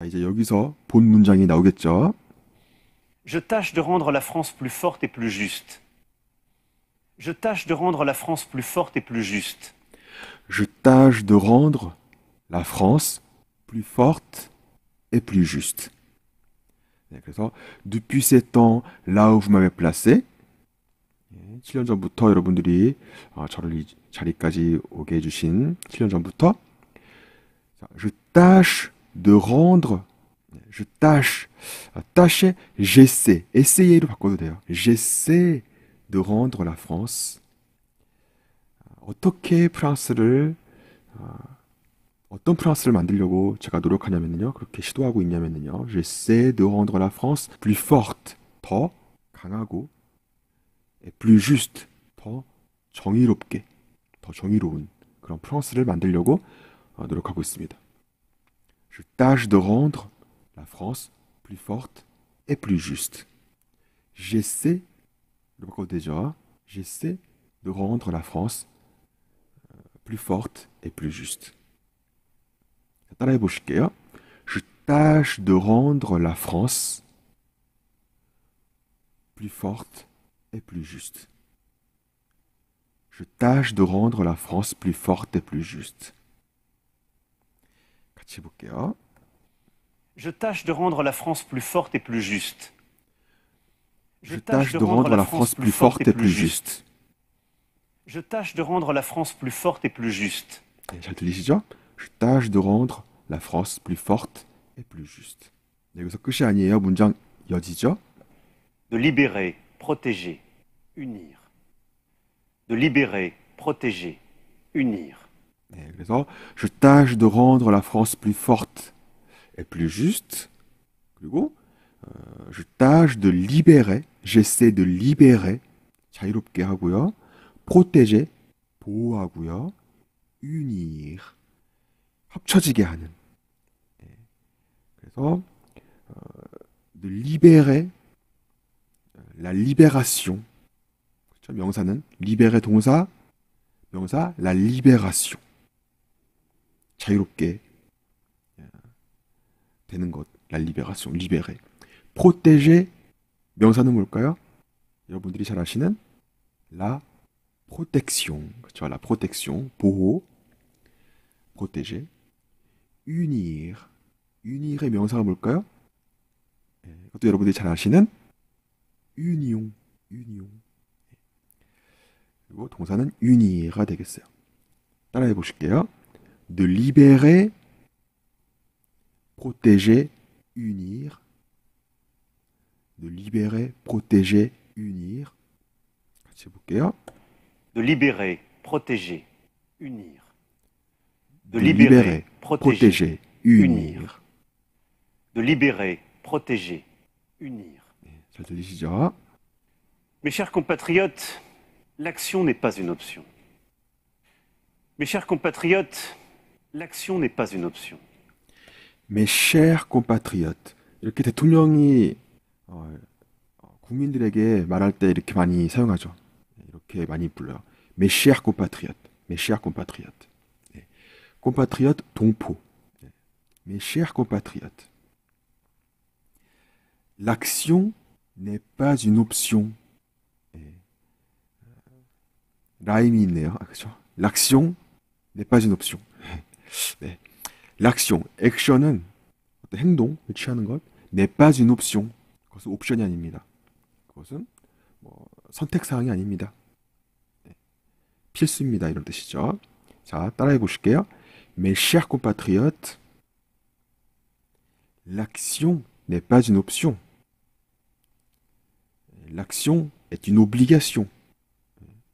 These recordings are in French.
Je tâche de rendre la France plus forte et plus juste. Je tâche de rendre la France plus forte et plus juste. Je tâche de rendre la France plus forte et plus juste. depuis ces temps, là où vous m'avez placé, 7년 전부터 여러분들이 저를 자리까지 오게 7 je tâche de rendre je tâche tâcher j'essaie essayer 바꿔도 돼요. j'essaie de rendre la France 어떻게 프랑스를 어떤 프랑스를 만들려고 제가 노력하냐면요. 그렇게 시도하고 있냐면요. j'essaie de rendre la France plus forte 더 강하고 et plus juste 더 정의롭게 더 정의로운 그런 프랑스를 만들려고 노력하고 있습니다. je tâche de rendre la France plus forte et plus juste. J'essaie, le déjà, j'essaie de rendre la France euh, plus forte et plus juste. Je tâche de rendre la France plus forte et plus juste. Je tâche de rendre la France plus forte et plus juste. Je tâche de rendre la France plus forte et plus juste. Je tâche de rendre la France plus forte et plus juste. Je tâche de rendre la France plus forte et plus juste. Je tâche de rendre la France plus forte et plus juste. De libérer, protéger, unir. De libérer, protéger, unir je tâche de rendre la France plus forte et plus juste. Euh, je tâche de libérer, j'essaie de libérer 자유롭게 하고요. protéger unir 합쳐지게 하는. 그래서 de libérer la libération. 명사는 libérer 동사 명사 la libération. 자유롭게 예, 되는 것. 랄 리베라송, 리베레. 프테제 명사는 뭘까요? 여러분들이 잘 아시는 라 프로텍시옹. 그렇죠? 라 프로텍시옹, 보호. 프테제 unir. u n 의 명사가 뭘까요? 예, 그것도 여러분들이 잘 아시는 union. u 그리고 동사는 u n 가 되겠어요. 따라해 보실게요. de libérer, protéger, unir, de libérer, protéger, unir. C'est De libérer, protéger, unir. De, libérer, protéger, unir. De libérer, protéger, unir. Ça te décidera. Mes chers compatriotes, l'action n'est pas une option. Mes chers compatriotes, L'action n'est pas une option. Mes chers compatriotes, 이렇게 대통령이 어, 국민들에게 말할 때 이렇게 많이 사용하죠. 이렇게 많이 불러요. Mes chers compatriotes, mes chers compatriotes. 네. compatriotes 동포. Mes chers compatriotes. L'action n'est pas une option. 네. 있네요. 그렇죠? L'action n'est pas une option. 네. 락시옹, 액션은 행동을 취하는 것, 내빠진 옵시옹, 그것은 옵션이 아닙니다. 그것은 뭐 선택 사항이 아닙니다. 네. 필수입니다. 이런 뜻이죠. 자, 따라해 보실게요. Mes chers compatriotes, l'action n'est pas une option. L'action est une obligation.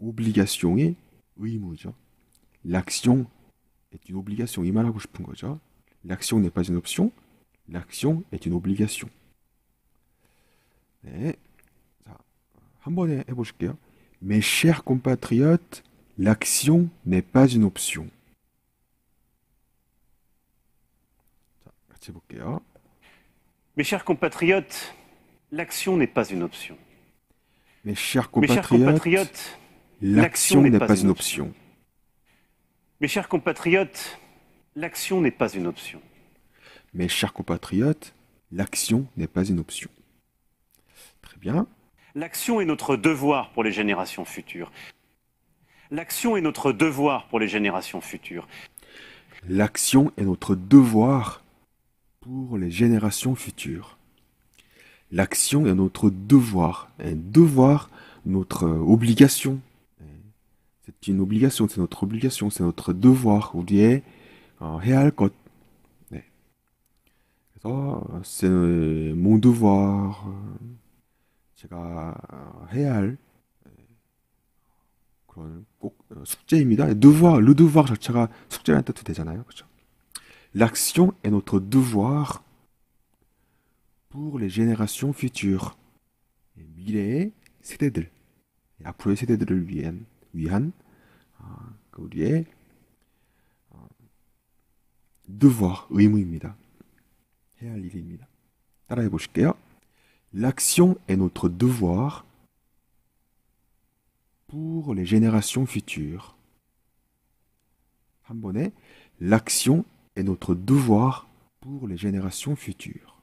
obligation이 의무죠. L'action est une obligation. L'action n'est pas une option, l'action est une obligation. Mes chers compatriotes, l'action n'est pas une option. Mes chers compatriotes, l'action n'est pas une option. Mes chers compatriotes, l'action n'est pas une option. Mes chers compatriotes, l'action n'est pas une option. Mes chers compatriotes, l'action n'est pas une option. Très bien. L'action est notre devoir pour les générations futures. L'action est notre devoir pour les générations futures. L'action est notre devoir pour les générations futures. L'action est notre devoir, un devoir, notre obligation, c'est une obligation, c'est notre obligation, c'est notre devoir, oh, c'est euh, mon devoir, euh, euh, devoir, le devoir hein, L'action est notre devoir pour les générations futures. c'était devoir, 의무입니다. 해야 할 일입니다. 따라해 보실게요. L'action est notre devoir pour les générations futures. 한 번에 l'action est notre devoir pour les générations futures.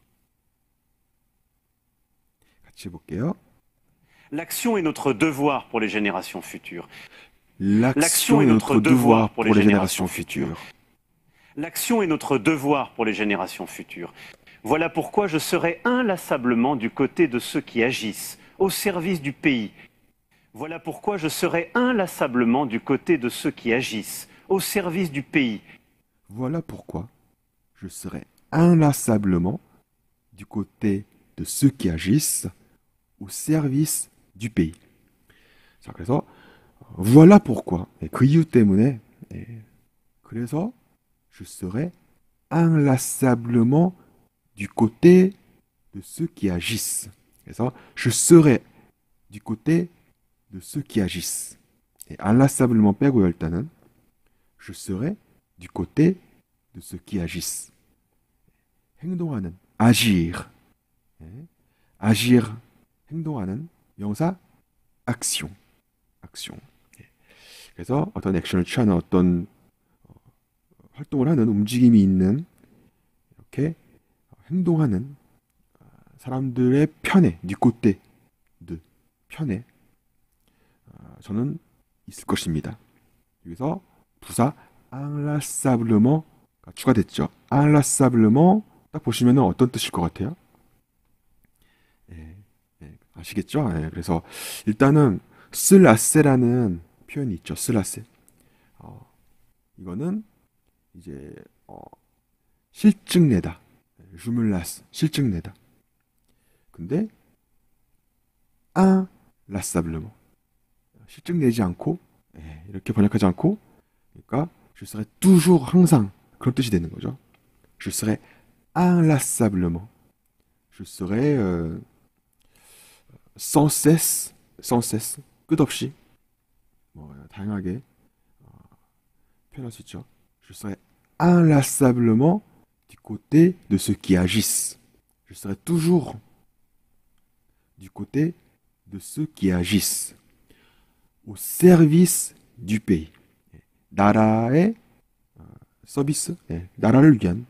같이 볼게요. L'action est notre devoir pour les générations futures. L'action est notre devoir pour les générations futures. L'action est notre devoir pour les générations futures. Voilà pourquoi je serai inlassablement du côté de ceux qui agissent, au service du pays. Voilà pourquoi je serai inlassablement du côté de ceux qui agissent, au service du pays. Voilà pourquoi je serai inlassablement du côté de ceux qui agissent, au service du pays. Voilà pourquoi. et je serai inlassablement du côté de ceux qui agissent. je serai du côté de ceux qui agissent. Et inlassablement père je serai du côté de ceux qui agissent. agir. Hein? agir action. action. 그래서 어떤 액션을 취하는 어떤 어, 활동을 하는 움직임이 있는 이렇게 행동하는 아, 사람들의 편에 니꼬떼들 편에 아, 저는 있을 것입니다. 여기서 부사 앙라사블르머가 추가됐죠. 앙라사블르머 딱 보시면 어떤 뜻일 것 같아요? 예, 예, 아시겠죠? 예, 그래서 일단은 슬라세라는 표현이 있죠. 슬라세. 어, 이거는 이제 어, 실증내다. 주물라스 실증내다. 근데 아 라사블르모 실증내지 않고 예, 이렇게 번역하지 않고 그러니까 je s e r 항상 그런 뜻이 되는 거죠. je serai i n l a s sans cesse sans cesse 끝없이 Je serai inlassablement du côté de ceux qui agissent. Je serai toujours du côté de ceux qui agissent au service du pays. 나라의 서비스, euh, 네, 나라를 위한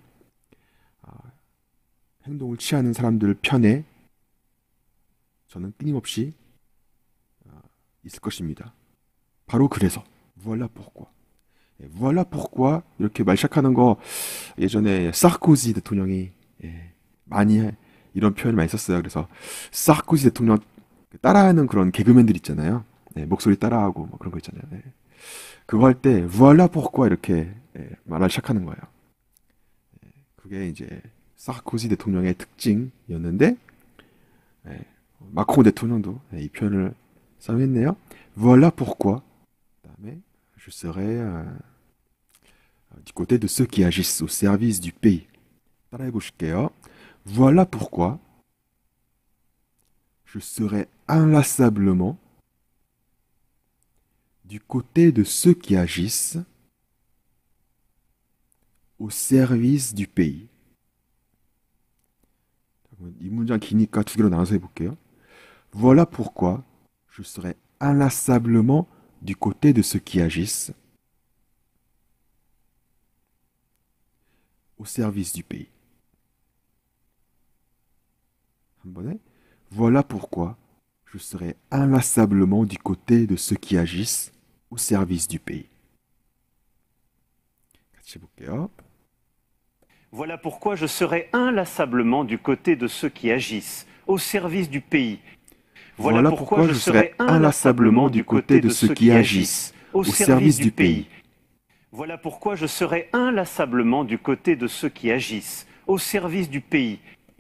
행동을 취하는 사람들 편에 바로 그래서 무 o i l à p o u r q u o 이렇게 말 시작하는 거 예전에 사르지 대통령이 예, 많이 이런 표현을 많이 썼어요. 그래서 사르지 대통령 그 따라하는 그런 개그맨들 있잖아요. 예, 목소리 따라하고 뭐 그런 거 있잖아요. 예. 그거 할때 voilà p 이렇게 예, 말을 시작하는 거예요. 예, 그게 이제 사르지 대통령의 특징이었는데 예, 마크롱 대통령도 이 표현을 사용했네요. voilà p mais je serai du côté de ceux qui agissent au service du pays. Voilà pourquoi je serai inlassablement du côté de ceux qui agissent au service du pays. Voilà pourquoi je serai inlassablement du côté de ceux qui agissent au service du pays. Voilà pourquoi je serai inlassablement du côté de ceux qui agissent au service du pays. Voilà pourquoi je serai inlassablement du côté de ceux qui agissent au service du pays. Voilà, pourquoi je serai inlassablement du côté de ceux qui agissent, au service du pays. Voilà pourquoi je serai inlassablement du côté de ceux qui agissent, au service du pays,